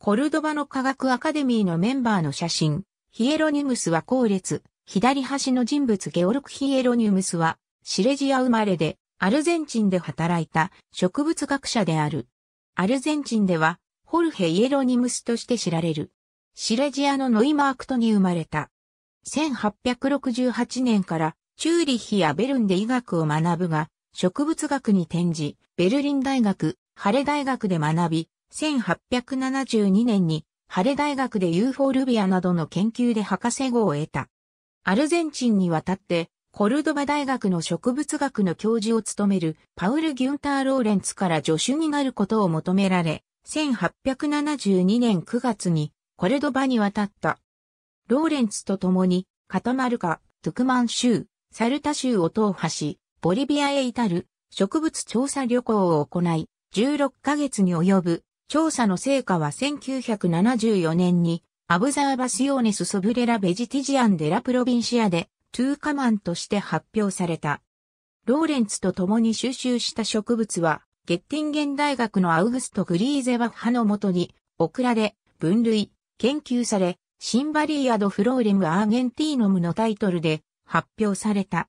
コルドバの科学アカデミーのメンバーの写真。ヒエロニムスは後列、左端の人物ゲオルク・ヒエロニムスは、シレジア生まれで、アルゼンチンで働いた植物学者である。アルゼンチンでは、ホルヘ・イエロニムスとして知られる。シレジアのノイマークトに生まれた。1868年から、チューリッヒやベルンで医学を学ぶが、植物学に転じ、ベルリン大学、ハレ大学で学び、1872年にハレ大学でユーフォルビアなどの研究で博士号を得た。アルゼンチンに渡ってコルドバ大学の植物学の教授を務めるパウル・ギュンター・ローレンツから助手になることを求められ、1872年9月にコルドバに渡った。ローレンツと共にカタマルカ、トゥクマン州、サルタ州を踏破し、ボリビアへ至る植物調査旅行を行い、16ヶ月に及ぶ調査の成果は1974年に、アブザーバスヨーネス・ソブレラ・ベジティジアン・デラ・プロビンシアで、トゥーカマンとして発表された。ローレンツと共に収集した植物は、ゲッティンゲン大学のアウグスト・グリーゼバッハのもとに、オクラで分類、研究され、シンバリーアド・フローレム・アーゲンティーノムのタイトルで発表された。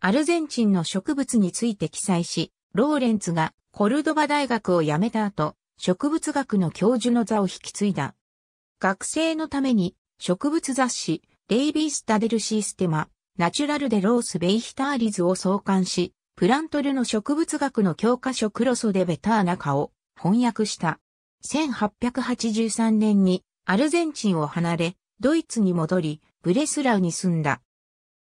アルゼンチンの植物について記載し、ローレンツがコルドバ大学を辞めた後、植物学の教授の座を引き継いだ。学生のために植物雑誌、レイビースタデルシステマ、ナチュラルデロースベイヒターリズを創刊し、プラントルの植物学の教科書クロソでベターナカを翻訳した。1883年にアルゼンチンを離れ、ドイツに戻り、ブレスラウに住んだ。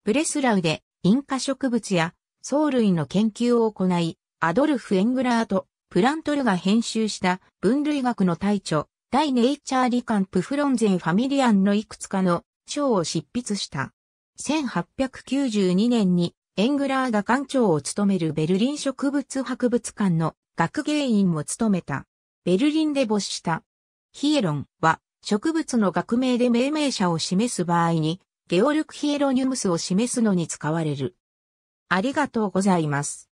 ブレスラウでインカ植物や藻類の研究を行い、アドルフ・エングラーとフラントルが編集した分類学の大著、大ネイチャーリカンプフロンゼンファミリアンのいくつかの章を執筆した。1892年にエングラーが館長を務めるベルリン植物博物館の学芸員も務めた。ベルリンで没した。ヒエロンは植物の学名で命名者を示す場合にゲオルクヒエロニュムスを示すのに使われる。ありがとうございます。